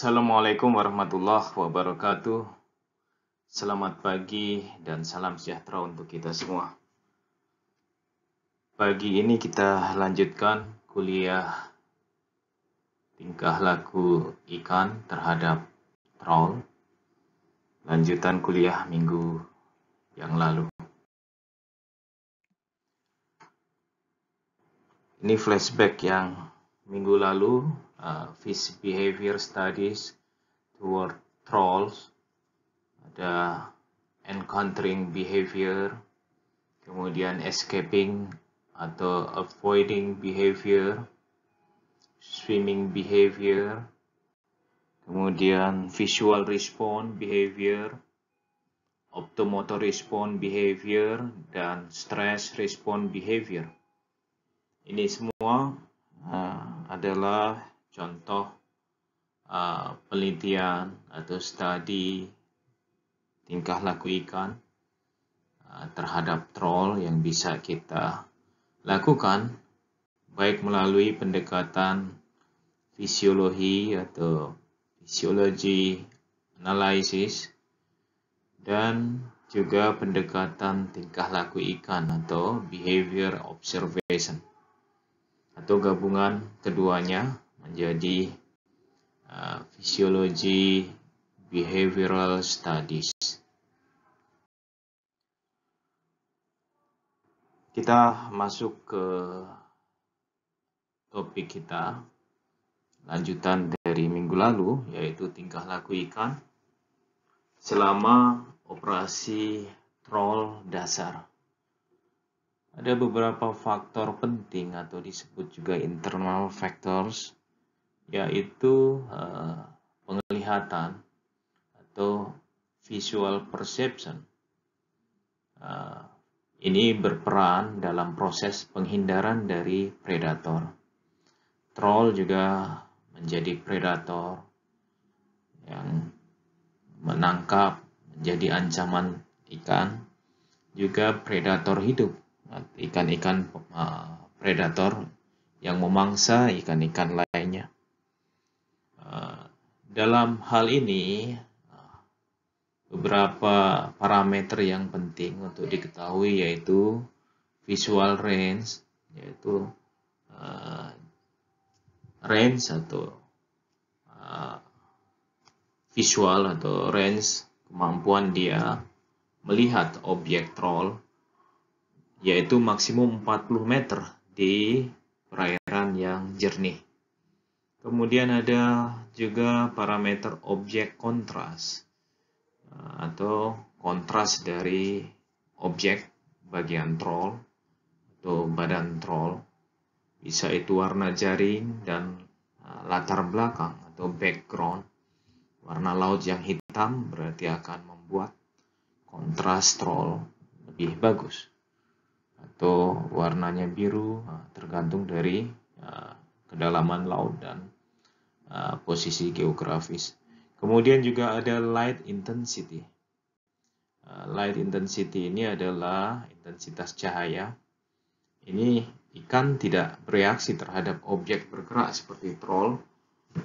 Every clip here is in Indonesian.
Assalamualaikum warahmatullahi wabarakatuh. Selamat pagi dan salam sejahtera untuk kita semua. Pagi ini kita lanjutkan kuliah tingkah laku ikan terhadap troll. Lanjutan kuliah minggu yang lalu. Ini flashback yang minggu lalu uh, fish behavior studies toward trolls, ada encountering behavior, kemudian escaping atau avoiding behavior, swimming behavior, kemudian visual response behavior, optomotor response behavior, dan stress response behavior. Ini semua uh, adalah contoh uh, penelitian atau studi tingkah laku ikan uh, terhadap troll yang bisa kita lakukan baik melalui pendekatan fisiologi atau fisiologi analisis dan juga pendekatan tingkah laku ikan atau behavior observation atau gabungan keduanya menjadi uh, fisiologi behavioral studies. Kita masuk ke topik kita lanjutan dari minggu lalu yaitu tingkah laku ikan selama operasi troll dasar. Ada beberapa faktor penting atau disebut juga internal factors yaitu eh, penglihatan atau visual perception. Eh, ini berperan dalam proses penghindaran dari predator. Troll juga menjadi predator yang menangkap menjadi ancaman ikan, juga predator hidup, ikan-ikan eh, predator yang memangsa ikan-ikan lainnya. Ah, dalam hal ini ah, beberapa parameter yang penting untuk diketahui yaitu visual range yaitu uh, range atau uh, visual atau range kemampuan dia melihat objek troll yaitu maksimum 40 meter di perairan yang jernih. Kemudian ada juga parameter objek kontras eh, atau kontras dari objek bagian troll atau badan troll. Bisa itu warna jaring dan eh, latar belakang atau background. Warna laut yang hitam berarti akan membuat kontras troll lebih bagus. Atau warnanya biru eh, tergantung dari kedalaman laut dan uh, posisi geografis. Kemudian juga ada light intensity. Uh, light intensity ini adalah intensitas cahaya. Ini ikan tidak bereaksi terhadap objek bergerak seperti troll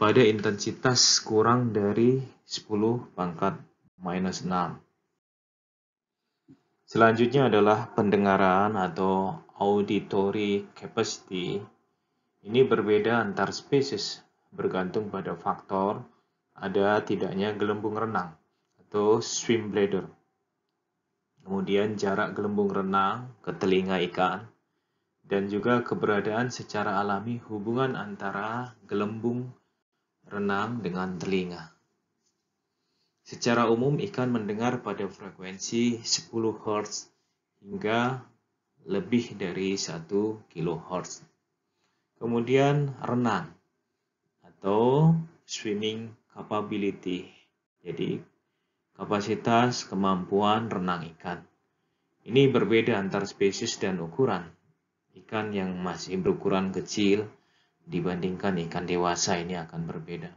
pada intensitas kurang dari 10 pangkat minus 6. Selanjutnya adalah pendengaran atau auditory capacity ini berbeda antar spesies, bergantung pada faktor ada tidaknya gelembung renang atau swim bladder. Kemudian jarak gelembung renang ke telinga ikan dan juga keberadaan secara alami hubungan antara gelembung renang dengan telinga. Secara umum ikan mendengar pada frekuensi 10 Hz hingga lebih dari 1 kHz. Kemudian renang atau swimming capability. Jadi kapasitas kemampuan renang ikan. Ini berbeda antar spesies dan ukuran. Ikan yang masih berukuran kecil dibandingkan ikan dewasa ini akan berbeda.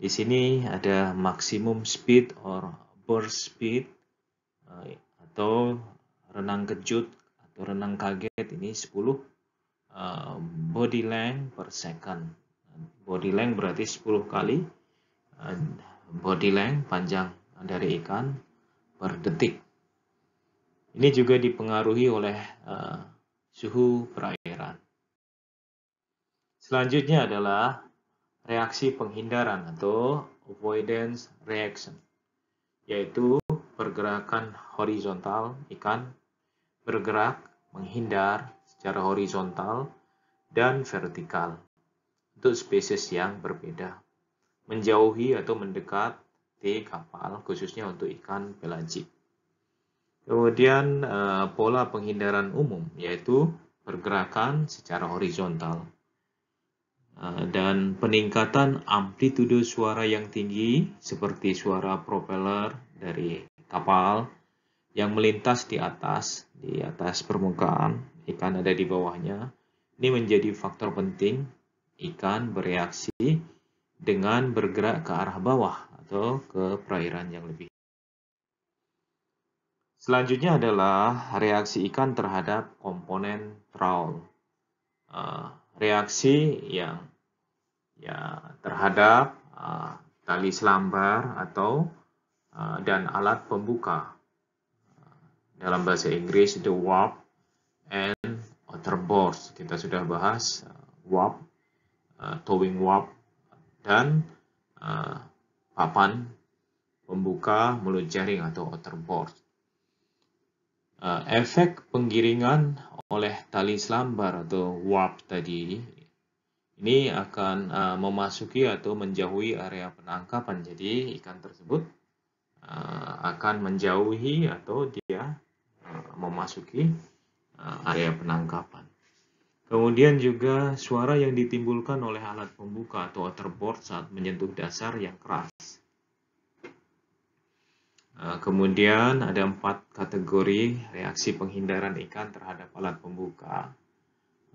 Di sini ada maksimum speed or burst speed eh, atau renang kejut atau renang kaget ini 10 Uh, body length per second. Body length berarti 10 kali uh, body length panjang dari ikan per detik. Ini juga dipengaruhi oleh uh, suhu perairan. Selanjutnya adalah reaksi penghindaran atau avoidance reaction, yaitu pergerakan horizontal ikan bergerak menghindar secara horizontal dan vertikal untuk spesies yang berbeda. Menjauhi atau mendekat di kapal khususnya untuk ikan pelagik. Kemudian eh, pola penghindaran umum yaitu pergerakan secara horizontal eh, dan peningkatan amplitudo suara yang tinggi seperti suara propeller dari kapal yang melintas di atas di atas permukaan ikan ada di bawahnya. Ini menjadi faktor penting. Ikan bereaksi dengan bergerak ke arah bawah atau ke perairan yang lebih. Selanjutnya adalah reaksi ikan terhadap komponen trawl. Eh, reaksi yang ya terhadap eh, tali selambar atau eh, dan alat pembuka. Dalam bahasa Inggris the warp and terboards. Kita sudah bahas uh, warp, uh, towing warp, dan uh, papan pembuka mulut jaring atau outer board. Efek penggiringan oleh tali selambar atau warp tadi ini akan uh, memasuki atau menjauhi area penangkapan. Jadi ikan tersebut uh, akan menjauhi atau dia uh, memasuki Eh, area penangkapan. Kemudian juga suara yang ditimbulkan oleh alat pembuka atau waterboard saat menyentuh dasar yang keras. Eh, kemudian ada empat kategori reaksi penghindaran ikan terhadap alat pembuka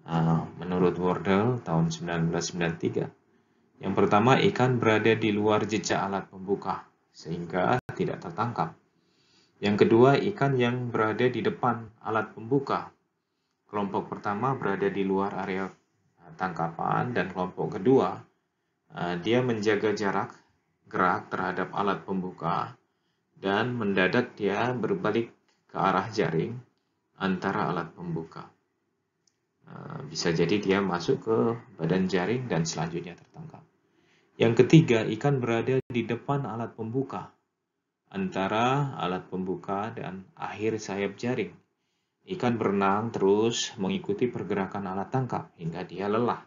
eh, menurut Wordle tahun 1993. Yang pertama, ikan berada di luar jejak alat pembuka sehingga tidak tertangkap. Yang kedua, ikan yang berada di depan alat pembuka. Kelompok pertama berada di luar area eh, tangkapan dan kelompok kedua eh, dia menjaga jarak gerak terhadap alat pembuka dan mendadak dia berbalik ke arah jaring antara alat pembuka. Eh, bisa jadi dia masuk ke badan jaring dan selanjutnya tertangkap. Yang ketiga, ikan berada di depan alat pembuka antara alat pembuka dan akhir sayap jaring. Ikan berenang terus mengikuti pergerakan alat tangkap hingga dia lelah.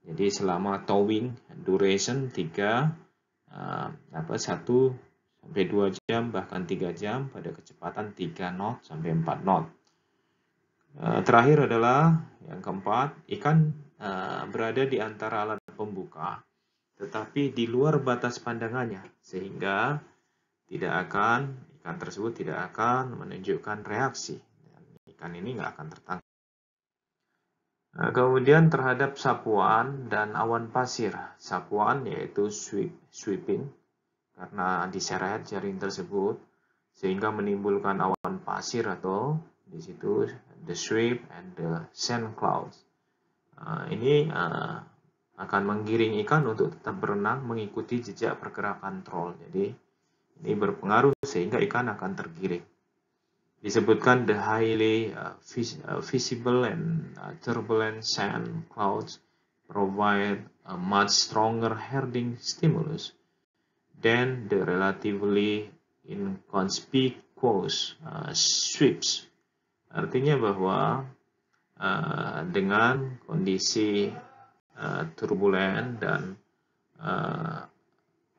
Jadi selama towing duration 3 uh, eh, apa 1 sampai 2 jam bahkan 3 jam pada kecepatan 3 knot sampai 4 knot. Uh, terakhir adalah yang keempat, ikan uh, berada di antara alat pembuka tetapi di luar batas pandangannya sehingga tidak akan ikan tersebut tidak akan menunjukkan reaksi dan ikan ini nggak akan tertangkap. Nah, kemudian terhadap sapuan dan awan pasir, sapuan yaitu sweep, sweeping karena diseret jaring tersebut sehingga menimbulkan awan pasir atau di situ the sweep and the sand clouds. Uh, ini uh, akan menggiring ikan untuk tetap berenang mengikuti jejak pergerakan troll. Jadi ini berpengaruh sehingga ikan akan tergiring. Disebutkan the highly uh, uh, visible and uh, turbulent sand clouds provide a much stronger herding stimulus than the relatively inconspicuous uh, sweeps. Artinya bahwa uh, dengan kondisi uh, turbulen dan uh,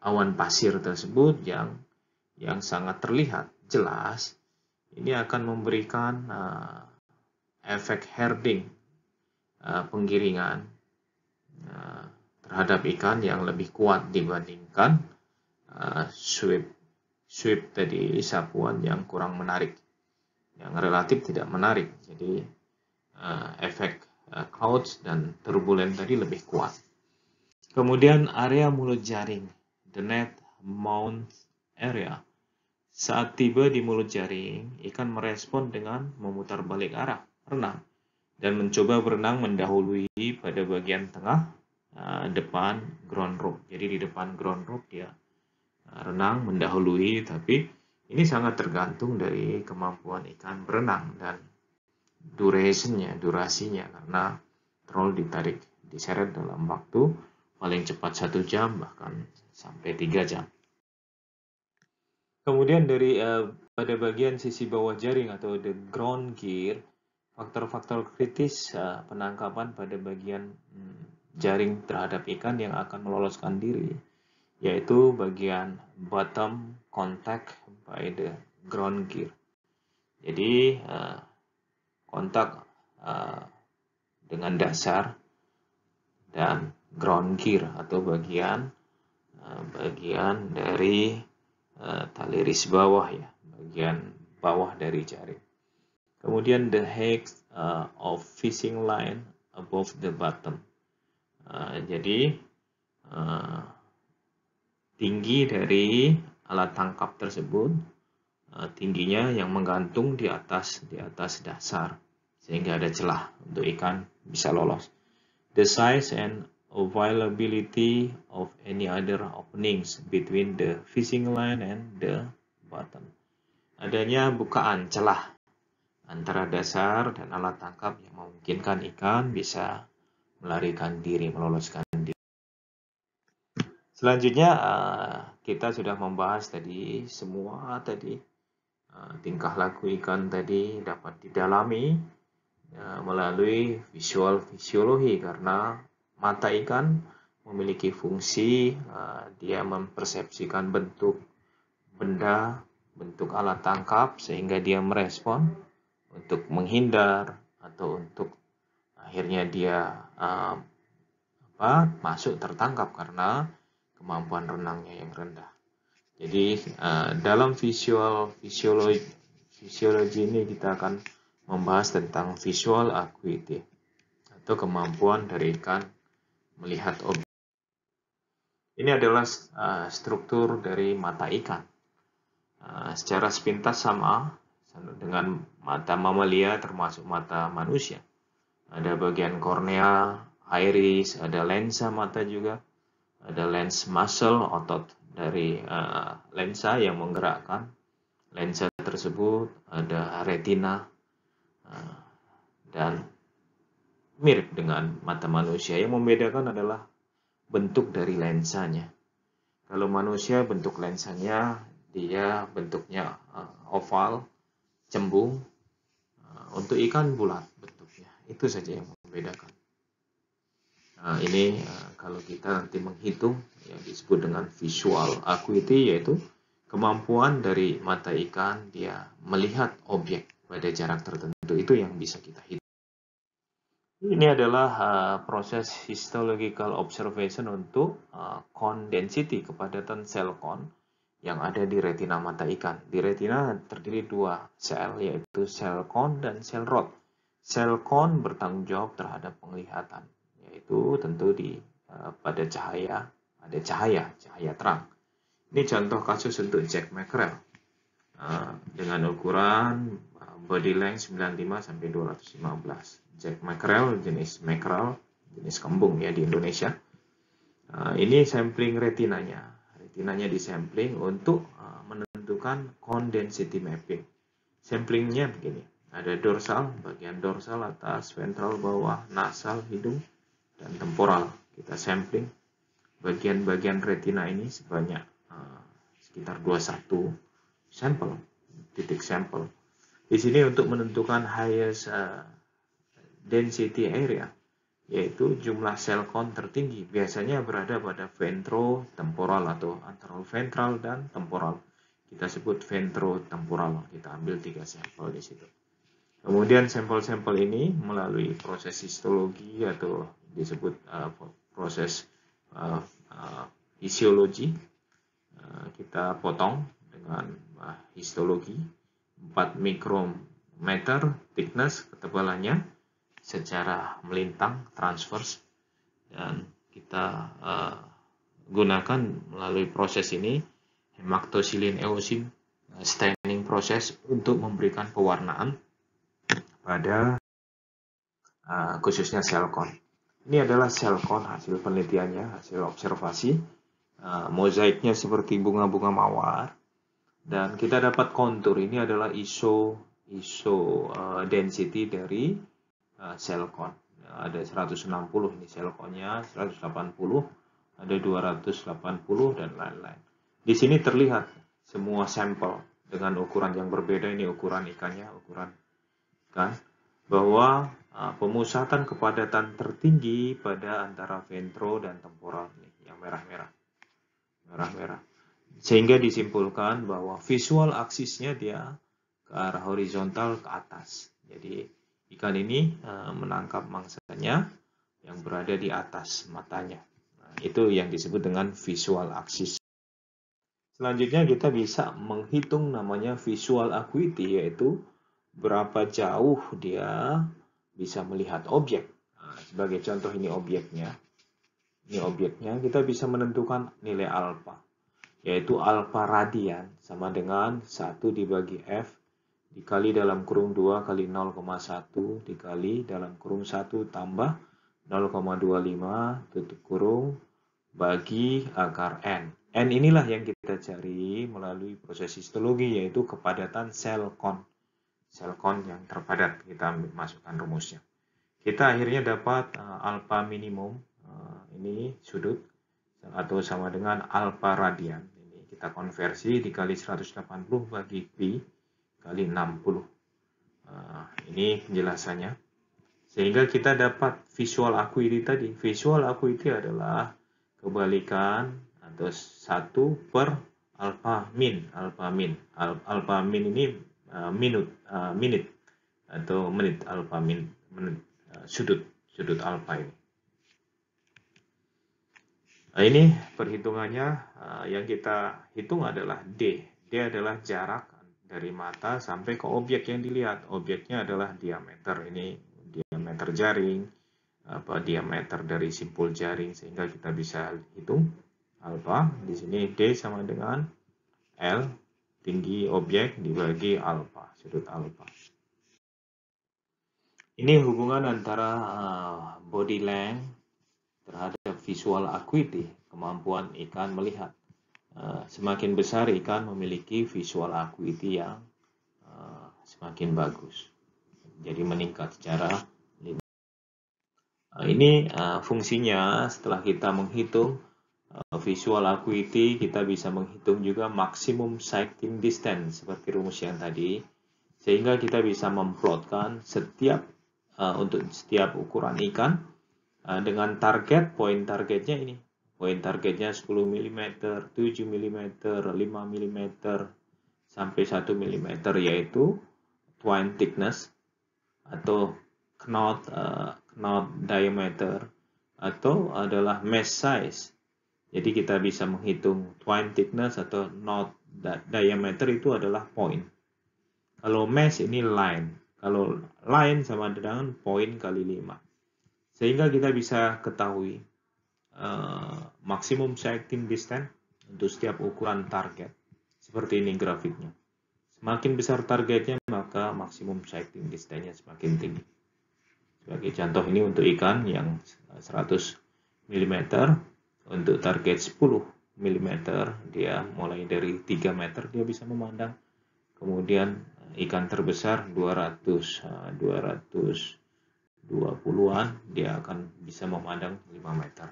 awan pasir tersebut yang yang sangat terlihat jelas ini akan memberikan uh, efek herding uh, penggiringan uh, terhadap ikan yang lebih kuat dibandingkan uh, sweep sweep tadi sapuan yang kurang menarik yang relatif tidak menarik jadi uh, efek uh, clouds dan turbulen tadi lebih kuat kemudian area mulut jaring the net mount area saat tiba di mulut jaring, ikan merespon dengan memutar balik arah, renang, dan mencoba berenang mendahului pada bagian tengah uh, depan ground rope. Jadi di depan ground rope dia eh, renang mendahului, tapi ini sangat tergantung dari kemampuan ikan berenang dan durasinya durasinya, karena troll ditarik, diseret dalam waktu paling cepat satu jam bahkan sampai tiga jam. Kemudian dari uh, pada bagian sisi bawah jaring atau the ground gear, faktor-faktor kritis uh, penangkapan pada bagian hmm, jaring terhadap ikan yang akan meloloskan diri, yaitu bagian bottom contact by the ground gear. Jadi uh, kontak uh, dengan dasar dan ground gear atau bagian uh, bagian dari Eh, tali ris bawah ya, bagian bawah dari jari. Kemudian the hex uh, eh, of fishing line above the bottom. Uh, jadi uh, tinggi dari alat tangkap tersebut uh, tingginya yang menggantung di atas di atas dasar sehingga ada celah untuk ikan bisa lolos. The size and availability of any other openings between the fishing line and the bottom. Adanya bukaan celah antara dasar dan alat tangkap yang memungkinkan ikan bisa melarikan diri, meloloskan diri. Selanjutnya eh, kita sudah membahas tadi semua tadi eh, tingkah laku ikan tadi dapat didalami eh, melalui visual fisiologi karena Mata ikan memiliki fungsi, eh, dia mempersepsikan bentuk benda, bentuk alat tangkap, sehingga dia merespon untuk menghindar atau untuk akhirnya dia eh, apa, masuk tertangkap karena kemampuan renangnya yang rendah. Jadi eh, dalam visual fisiologi, fisiologi ini kita akan membahas tentang visual acuity atau kemampuan dari ikan melihat objek. Ini adalah eh, struktur dari mata ikan. Eh, secara sepintas sama dengan mata mamalia termasuk mata manusia. Ada bagian kornea, iris, ada lensa mata juga, ada lens muscle otot dari eh, lensa yang menggerakkan lensa tersebut, ada retina dan mirip dengan mata manusia. Yang membedakan adalah bentuk dari lensanya. Kalau manusia bentuk lensanya dia bentuknya eh, oval, cembung. Eh, untuk ikan bulat bentuknya. Itu saja yang membedakan. Nah, ini eh, kalau kita nanti menghitung yang disebut dengan visual acuity yaitu kemampuan dari mata ikan dia melihat objek pada jarak tertentu itu yang bisa kita hitung. Ini adalah uh, proses histological observation untuk uh, eh, cone density, kepadatan sel cone yang ada di retina mata ikan. Di retina terdiri dua sel, yaitu sel cone dan sel rod. Sel cone bertanggung jawab terhadap penglihatan, yaitu tentu di uh, pada cahaya, ada cahaya, cahaya terang. Ini contoh kasus untuk Jack Mackerel uh, dengan ukuran body length 95 sampai 215 jack mackerel, jenis mackerel, jenis kembung ya di Indonesia. Eh, ini sampling retinanya. Retinanya disampling untuk eh, menentukan condensity mapping. Samplingnya begini. Ada dorsal, bagian dorsal atas, ventral bawah, nasal, hidung, dan temporal. Kita sampling bagian-bagian retina ini sebanyak eh, sekitar sekitar 21 sampel, titik sampel. Di sini untuk menentukan highest density area, yaitu jumlah sel count tertinggi, biasanya berada pada temporal atau ventral dan temporal. Kita sebut temporal kita ambil tiga sampel di situ. Kemudian sampel-sampel ini melalui proses histologi atau disebut uh, proses uh, uh, uh, kita potong dengan uh, histologi 4 mikrometer thickness ketebalannya secara melintang, transverse, dan kita uh, gunakan melalui proses ini hematosilin eosin eh, staining proses untuk memberikan pewarnaan pada uh, khususnya selkon. Ini adalah selkon hasil penelitiannya, hasil observasi. Uh, mozaiknya seperti bunga-bunga mawar dan kita dapat kontur ini adalah iso iso uh, density dari Cellcon. Eh, ada 160 ini Cellconnya, 180, ada 280 dan lain-lain. Di sini terlihat semua sampel dengan ukuran yang berbeda ini ukuran ikannya, ukuran ikan bahwa eh, pemusatan kepadatan tertinggi pada antara ventro dan temporal nih yang merah-merah. Merah-merah. Sehingga disimpulkan bahwa visual aksisnya dia ke arah horizontal ke atas. Jadi Ikan ini eh, menangkap mangsanya yang berada di atas matanya. Nah, itu yang disebut dengan visual axis. Selanjutnya kita bisa menghitung namanya visual acuity yaitu berapa jauh dia bisa melihat objek. Nah, sebagai contoh ini objeknya. Ini objeknya kita bisa menentukan nilai alfa yaitu alfa radian sama dengan 1 dibagi F dikali dalam kurung 2 kali 0,1 dikali dalam kurung 1 tambah 0,25 tutup kurung bagi akar N. N inilah yang kita cari melalui proses histologi yaitu kepadatan sel kon. Sel kon yang terpadat kita masukkan rumusnya. Kita akhirnya dapat uh, eh, alfa minimum eh, ini sudut atau sama dengan alfa radian. Ini kita konversi dikali 180 bagi pi kali 60. Ah, ini penjelasannya. Sehingga kita dapat visual acuity tadi. Visual acuity adalah kebalikan atau 1 per alpha min. Alpha min. Al alpha min ini uh, minut, uh, atau menit alpha min, menit, sudut, sudut alpha ini. Nah, ini perhitungannya yang kita hitung adalah D. D adalah jarak dari mata sampai ke objek yang dilihat. Objeknya adalah diameter ini, diameter jaring, apa diameter dari simpul jaring sehingga kita bisa hitung alfa. Di sini D sama dengan L tinggi objek dibagi alfa, sudut alfa. Ini hubungan antara eh, body length terhadap visual acuity, kemampuan ikan melihat. Eh, semakin besar ikan memiliki visual acuity yang eh, semakin bagus. Jadi meningkat secara linear. Eh, ini fungsinya setelah kita menghitung visual acuity kita bisa menghitung juga maximum sighting distance seperti rumus yang tadi sehingga kita bisa memplotkan setiap uh, untuk setiap ukuran ikan uh, dengan target poin targetnya ini poin targetnya 10 mm, 7 mm, 5 mm, sampai 1 mm yaitu twine thickness atau knot, uh, knot diameter atau adalah mesh size. Jadi kita bisa menghitung twine thickness atau knot diameter itu adalah point. Kalau mesh ini line. Kalau line sama dengan point kali 5. Sehingga kita bisa ketahui Eh, maksimum sighting distance untuk setiap ukuran target. Seperti ini grafiknya. Semakin besar targetnya, maka maksimum sighting distance-nya semakin tinggi. Sebagai contoh ini untuk ikan yang 100 mm, untuk target 10 mm dia mulai dari 3 meter dia bisa memandang. Kemudian eh, ikan terbesar 200 200 220-an dia akan bisa memandang 5 meter.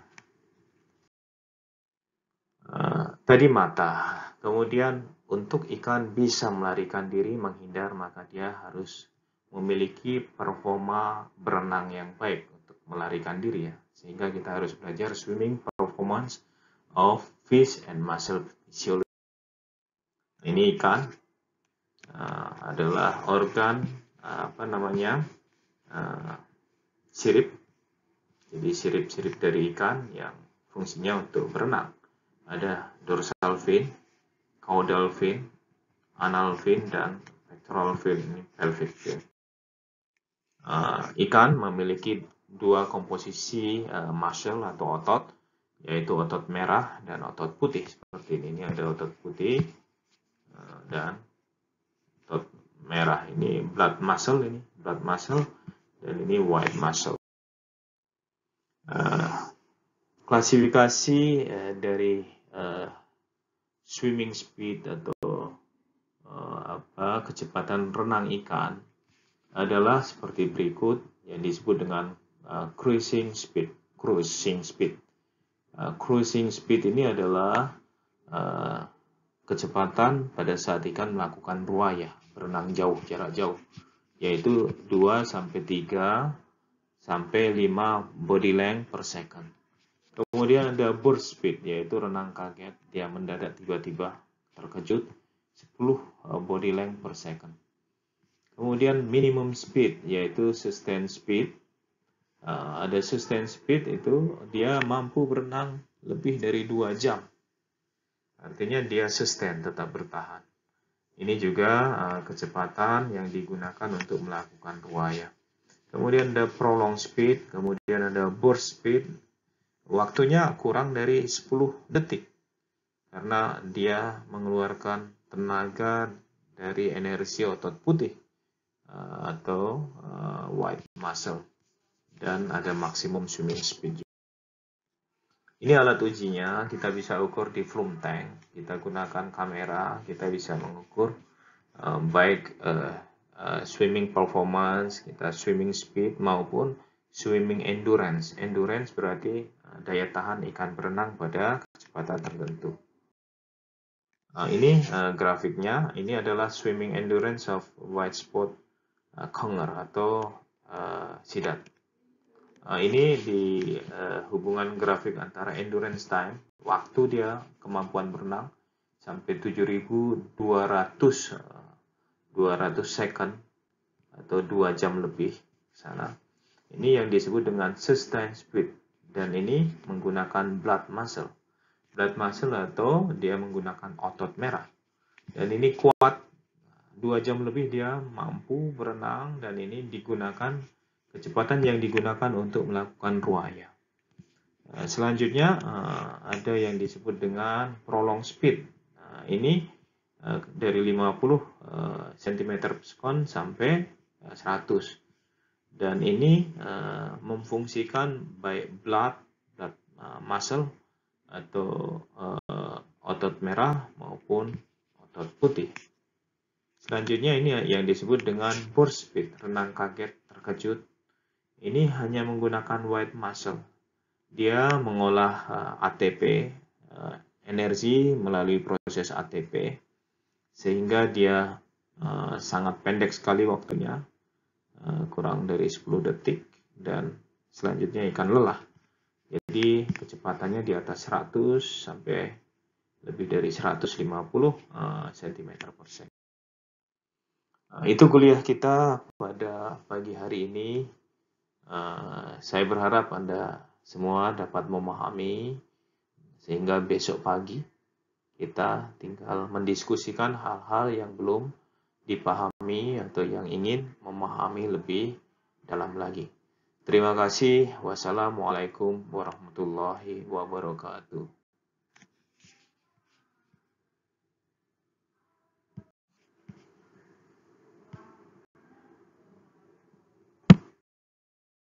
Eh, tadi mata. Kemudian untuk ikan bisa melarikan diri menghindar maka dia harus memiliki performa berenang yang baik untuk melarikan diri ya. Sehingga kita harus belajar swimming performance of fish and muscle physiology. Ini ikan uh, adalah organ uh, apa namanya uh, sirip. Jadi sirip-sirip dari ikan yang fungsinya untuk berenang ada dorsal vein, caudal vein, anal vein, dan pectoral vein, ini pelvic vein. Uh, eh, ikan memiliki dua komposisi uh, muscle atau otot, yaitu otot merah dan otot putih. Seperti ini, ini ada otot putih uh, dan otot merah. Ini blood muscle, ini blood muscle, dan ini white muscle. Uh, klasifikasi uh, dari Eh, swimming speed atau uh, apa kecepatan renang ikan adalah seperti berikut yang disebut dengan uh, cruising speed. Cruising speed. Uh, cruising speed ini adalah uh, kecepatan pada saat ikan melakukan ruaya berenang jauh, jarak jauh, yaitu 2 sampai 3 sampai 5 body length per second. Kemudian ada burst speed, yaitu renang kaget, dia mendadak tiba-tiba terkejut, 10 uh, body length per second. Kemudian minimum speed, yaitu sustain speed. Uh, ada sustain speed itu dia mampu berenang lebih dari dua jam. Artinya dia sustain, tetap bertahan. Ini juga uh, kecepatan yang digunakan untuk melakukan ruaya. Kemudian ada prolong speed, kemudian ada burst speed, Waktunya kurang dari 10 detik karena dia mengeluarkan tenaga dari energi otot putih eh, atau eh, white muscle dan ada maksimum swimming speed. Ini alat ujinya, kita bisa ukur di flume tank, kita gunakan kamera, kita bisa mengukur eh, baik swimming performance, kita swimming speed maupun swimming endurance. Endurance berarti eh, daya tahan ikan berenang pada kecepatan tertentu. Nah, ini eh, grafiknya, ini adalah swimming endurance of white spot eh, conger atau sidat. Ini di hubungan grafik antara endurance time, waktu dia kemampuan berenang, sampai 7200 200 second atau 2 jam lebih sana ini yang disebut dengan sustained speed dan ini menggunakan blood muscle. Blood muscle atau dia menggunakan otot merah. Dan ini kuat, dua jam lebih dia mampu berenang dan ini digunakan kecepatan yang digunakan untuk melakukan ruaya. Eh, selanjutnya eh, ada yang disebut dengan prolong speed. Nah, ini eh, dari 50 cm per sekon sampai 100 dan ini uh, memfungsikan baik blood, blood uh, muscle atau uh, otot merah maupun otot putih. Selanjutnya ini yang disebut dengan burst fit, renang kaget, terkejut. Ini hanya menggunakan white muscle. Dia mengolah uh, ATP, uh, energi melalui proses ATP, sehingga dia uh, sangat pendek sekali waktunya Eh, kurang dari 10 detik dan selanjutnya ikan lelah. Jadi kecepatannya di atas 100 sampai lebih dari 150 cm eh, per second. Eh, itu kuliah kita pada pagi hari ini. Saya berharap Anda semua dapat memahami sehingga besok pagi kita tinggal mendiskusikan hal-hal yang belum dipahami atau yang ingin memahami lebih dalam lagi. Terima kasih. Wassalamualaikum warahmatullahi wabarakatuh.